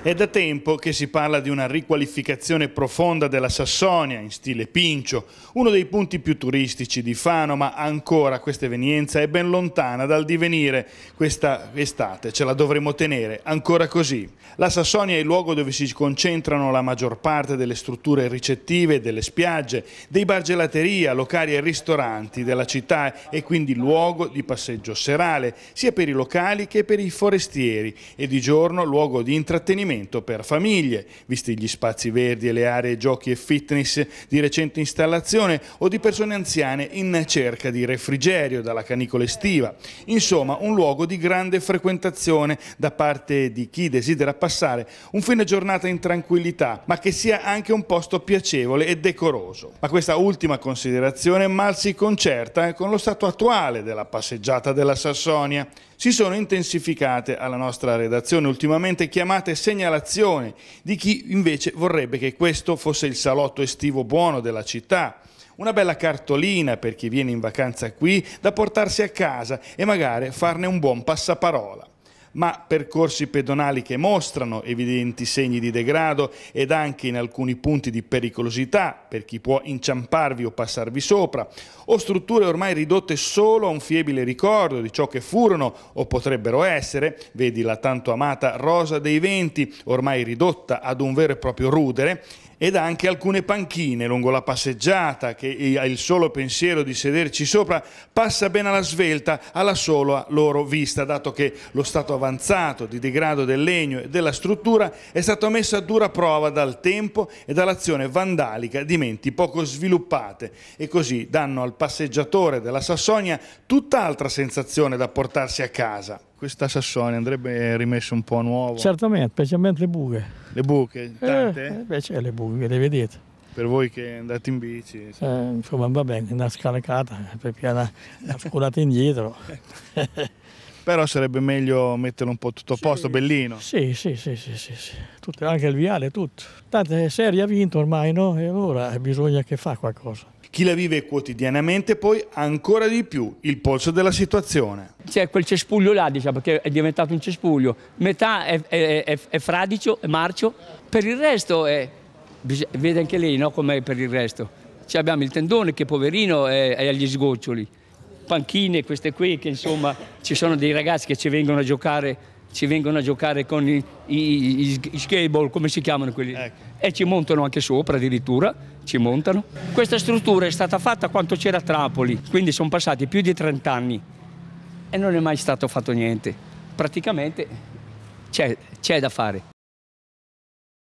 È da tempo che si parla di una riqualificazione profonda della Sassonia in stile Pincio, uno dei punti più turistici di Fano, ma ancora questa evenienza è ben lontana dal divenire. Questa estate ce la dovremo tenere ancora così. La Sassonia è il luogo dove si concentrano la maggior parte delle strutture ricettive, delle spiagge, dei bar gelateria, locali e ristoranti della città e quindi luogo di passeggio serale, sia per i locali che per i forestieri e di giorno luogo di intrattenimento divertimento per famiglie, visti gli spazi verdi e le aree giochi e fitness di recente installazione o di persone anziane in cerca di refrigerio dalla canicola estiva. Insomma, un luogo di grande frequentazione da parte di chi desidera passare un fine giornata in tranquillità, ma che sia anche un posto piacevole e decoroso. Ma questa ultima considerazione mal si concerta con lo stato attuale della passeggiata della Sassonia. Si sono intensificate alla nostra redazione ultimamente chiamate segnalazioni segnalazione di chi invece vorrebbe che questo fosse il salotto estivo buono della città. Una bella cartolina per chi viene in vacanza qui da portarsi a casa e magari farne un buon passaparola ma percorsi pedonali che mostrano evidenti segni di degrado ed anche in alcuni punti di pericolosità per chi può inciamparvi o passarvi sopra, o strutture ormai ridotte solo a un fiebile ricordo di ciò che furono o potrebbero essere, vedi la tanto amata Rosa dei Venti, ormai ridotta ad un vero e proprio rudere, ed anche alcune panchine lungo la passeggiata che ha il solo pensiero di sederci sopra passa bene alla svelta alla sola loro vista dato che lo stato avanzato di degrado del legno e della struttura è stato messo a dura prova dal tempo e dall'azione vandalica di menti poco sviluppate e così danno al passeggiatore della Sassonia tutt'altra sensazione da portarsi a casa. Questa Sassone andrebbe rimessa un po' a nuovo. Certamente, specialmente le buche. Le buche, eh, tante? Eh, beh, c'è le buche, le vedete. Per voi che andate in bici? Eh, insomma, va bene, una scalcata, per una, una sculata indietro. Però sarebbe meglio metterlo un po' tutto a sì. posto, bellino. Sì, sì, sì, sì, sì, sì. Tutto, anche il viale, tutto. Tante eh, Serie ha vinto ormai, no? E allora bisogna che fa qualcosa. Chi la vive quotidianamente poi ancora di più il polso della situazione. C'è quel cespuglio là, diciamo, perché è diventato un cespuglio. Metà è, è, è, è fradicio, è marcio. Per il resto è... Vede anche lei, no? Com'è per il resto. Cioè abbiamo il tendone che poverino è, è agli sgoccioli. Panchine, queste qui, che insomma ci sono dei ragazzi che ci vengono a giocare ci vengono a giocare con i, i, i skateboard, come si chiamano quelli, ecco. e ci montano anche sopra addirittura, ci montano. Questa struttura è stata fatta quando c'era Trapoli, quindi sono passati più di 30 anni e non è mai stato fatto niente. Praticamente c'è da fare.